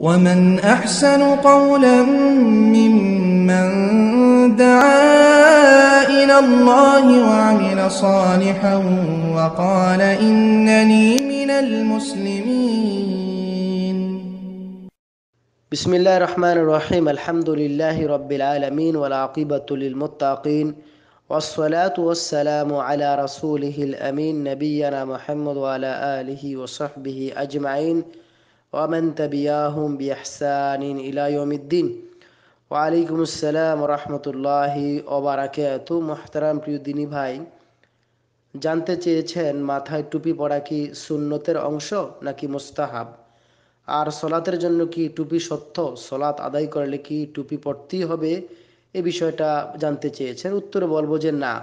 ومن أحسن قولا ممن دعا إلى الله وعمل صالحا وقال إنني من المسلمين بسم الله الرحمن الرحيم الحمد لله رب العالمين والعاقبة للمتقين والصلاة والسلام على رسوله الأمين نبينا محمد وعلى آله وصحبه أجمعين ومن تبعهم بإحسان إلى يوم الدين ওয়ালাইকুম আসসালাম রহমতুল্লাহি ওবারাকাত মোহতারাম প্রিয় দিনী ভাই জানতে চেয়েছেন মাথায় টুপি পরা কি সুন্নতের অংশ নাকি মোস্তাহাব আর সলাতের জন্য কি টুপি সত্য সলাত আদায় করলে কি টুপি পরতেই হবে এ বিষয়টা জানতে চেয়েছেন উত্তরে বলবো যে না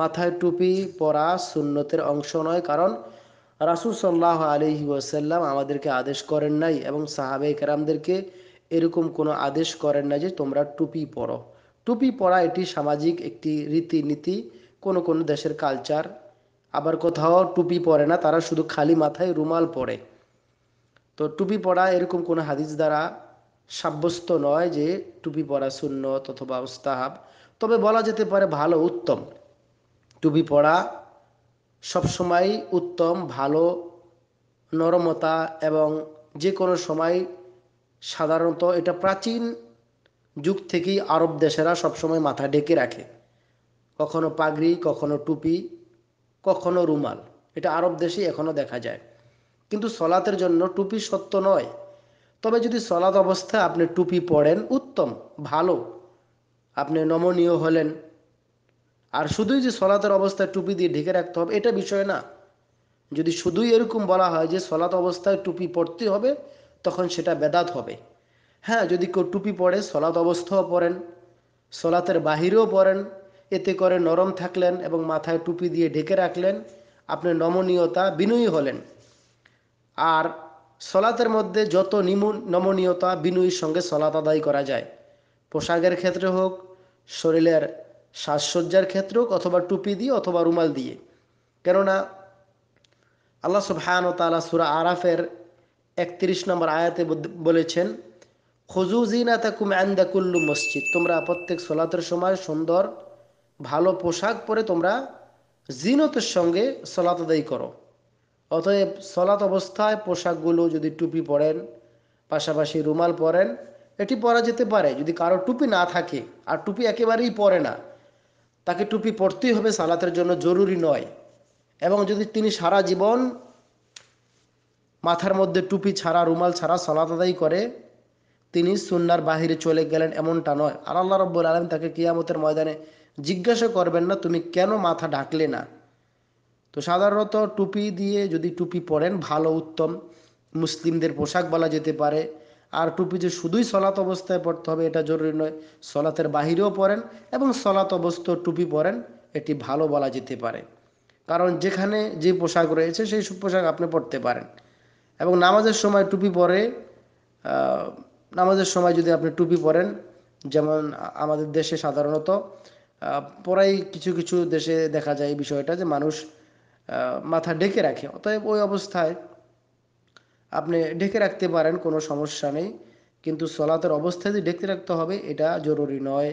মাথায় টুপি পরা সুন্নতের অংশ নয় কারণ রাসুল সাল্লাহ আলহি ওসাল্লাম আমাদেরকে আদেশ করেন নাই এবং সাহাবে কেরামদেরকে এরকম কোনো আদেশ করেন না যে তোমরা টুপি পরো টুপি পরা এটি সামাজিক একটি রীতিনীতি কোনো কোনো দেশের কালচার আবার কোথাও টুপি পরে না তারা শুধু খালি মাথায় রুমাল পরে তো টুপি পরা এরকম কোনো হাদিস দ্বারা সাব্যস্ত নয় যে টুপি পরা শূন্য অথবা উস্তাহাব তবে বলা যেতে পারে ভালো উত্তম টুপি পরা সবসময় উত্তম ভালো নরমতা এবং যে কোনো সময় সাধারণত এটা প্রাচীন যুগ থেকেই আরব দেশেরা সবসময় মাথা ঢেকে রাখে কখনো পাগড়ি কখনো টুপি কখনো রুমাল এটা আরব দেশেই এখনও দেখা যায় কিন্তু সলাতের জন্য টুপি সত্য নয় তবে যদি সলাদ অবস্থায় আপনি টুপি পরেন উত্তম ভালো আপনি নমনীয় হলেন আর শুধুই যে সলাতের অবস্থায় টুপি দিয়ে ঢেকে রাখতে হবে এটা বিষয় না যদি শুধুই এরকম বলা হয় যে সলাত অবস্থায় টুপি পরতে হবে তখন সেটা বেদাত হবে হ্যাঁ যদি কেউ টুপি পরে সলাত অবস্থাও পরেন সলাতের বাহিরেও পরেন এতে করে নরম থাকলেন এবং মাথায় টুপি দিয়ে ঢেকে রাখলেন আপনি নমনীয়তা বিনয়ী হলেন আর সলাতের মধ্যে যত নিমু নমনীয়তা বিনয়ীর সঙ্গে সলাত আদায় করা যায় পোশাকের ক্ষেত্রে হোক শরীরের সাজসজ্জার ক্ষেত্রেও অথবা টুপি দিয়ে অথবা রুমাল দিয়ে কেননা আল্লাহ সুবহান ও তালা সুরা আরাফের একত্রিশ নম্বর আয়াতে বলেছেন খজুজিনা তাকুম আন্দাকুল্লু মসজিদ তোমরা প্রত্যেক সলাতের সময় সুন্দর ভালো পোশাক পরে তোমরা জিনতের সঙ্গে সলাত আদায় করো অতএব সলাত অবস্থায় পোশাকগুলো যদি টুপি পরেন পাশাপাশি রুমাল পরেন এটি পরা যেতে পারে যদি কারো টুপি না থাকে আর টুপি একেবারেই পরে না তাকে টুপি পরতেই হবে সালাতের জন্য জরুরি নয় এবং যদি তিনি সারা জীবন মাথার মধ্যে টুপি ছাড়া রুমাল ছাড়া সলাত আদায় করে তিনি সুন্নার বাহিরে চলে গেলেন এমনটা নয় আর আল্লাহ রব্বুল আলম তাকে কিয়ামতের ময়দানে জিজ্ঞাসা করবেন না তুমি কেন মাথা ঢাকলে না তো সাধারণত টুপি দিয়ে যদি টুপি পরেন ভালো উত্তম মুসলিমদের পোশাক বলা যেতে পারে আর টুপি যে শুধুই সলাত অবস্থায় পড়তে হবে এটা জরুরি নয় সলাতের বাহিরেও পড়েন এবং সলাত অবস্থা টুপি পরেন এটি ভালো বলা যেতে পারে কারণ যেখানে যে পোশাক রয়েছে সেই পোশাক আপনি পড়তে পারেন এবং নামাজের সময় টুপি পরে নামাজের সময় যদি আপনি টুপি পরেন যেমন আমাদের দেশে সাধারণত পরাই কিছু কিছু দেশে দেখা যায় এই বিষয়টা যে মানুষ মাথা ডেকে রাখে অতএব ওই অবস্থায় আপনি ঢেকে রাখতে পারেন কোনো সমস্যা নেই কিন্তু সলাতের অবস্থা যদি ঢেকে রাখতে হবে এটা জরুরি নয়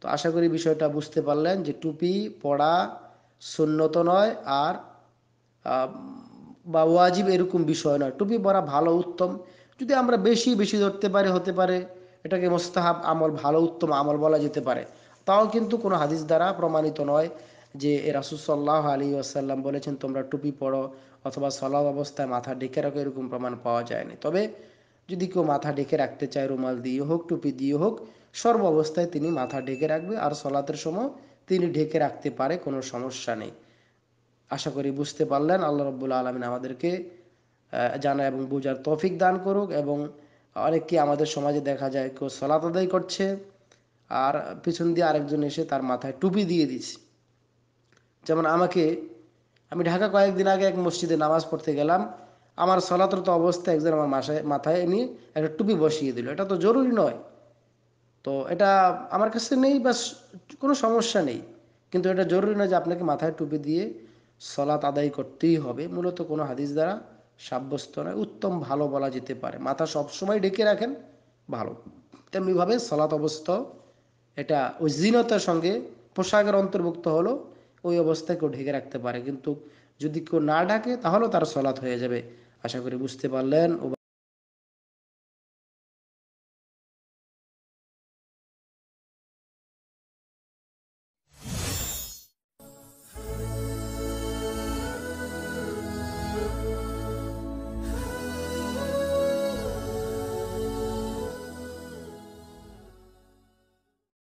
তো আশা করি বিষয়টা বুঝতে পারলেন যে টুপি পড়া সুন্নত নয় আর বা ওয়াজিব এরকম বিষয় নয় টুপি পরা ভালো উত্তম যদি আমরা বেশি বেশি ধরতে পারি হতে পারে এটাকে মোস্তাহাব আমল ভালো উত্তম আমল বলা যেতে পারে তাও কিন্তু কোনো হাদিস দ্বারা প্রমাণিত নয় যে এ রাসুসল্লাহ আলী আসাল্লাম বলেছেন তোমরা টুপি পড়ো অথবা সলাদ অবস্থায় মাথা ঢেকে রাখো এরকম প্রমাণ পাওয়া যায়নি তবে যদি কেউ মাথা ঢেকে রাখতে চায় রুমাল দিয়ে হোক টুপি দিয়ে হোক সর্ব অবস্থায় তিনি মাথা ঢেকে রাখবে আর সলাতের সময় তিনি ঢেকে রাখতে পারে কোনো সমস্যা নেই আশা করি বুঝতে পারলেন আল্লাহ রব্বুল আলমিন আমাদেরকে জানা এবং বোঝার তফিক দান করুক এবং অনেককে আমাদের সমাজে দেখা যায় কেউ সলাত আদায় করছে আর পিছন দিয়ে আরেকজন এসে তার মাথায় টুপি দিয়ে দিছে যেমন আমাকে আমি ঢাকা কয়েকদিন আগে এক মসজিদে নামাজ পড়তে গেলাম আমার সলাতরত অবস্থা একজন আমার মাথায় মাথায় এনে একটা টুপি বসিয়ে দিল এটা তো জরুরি নয় তো এটা আমার কাছে নেই বা কোনো সমস্যা নেই কিন্তু এটা জরুরি নয় যে আপনাকে মাথায় টুপি দিয়ে সলাত আদায় করতেই হবে মূলত কোনো হাদিস দ্বারা সাব্যস্ত নয় উত্তম ভালো বলা যেতে পারে মাথা সবসময় ডেকে রাখেন ভালো তেমনিভাবে সলাত অবস্থা এটা ওই জিনতার সঙ্গে পোশাকের অন্তর্ভুক্ত হলো ওই অবস্থায় কেউ ঢেকে রাখতে পারে কিন্তু যদি কেউ না ডাকে তাহলেও তার সলাৎ হয়ে যাবে আশা করি বুঝতে পারলেন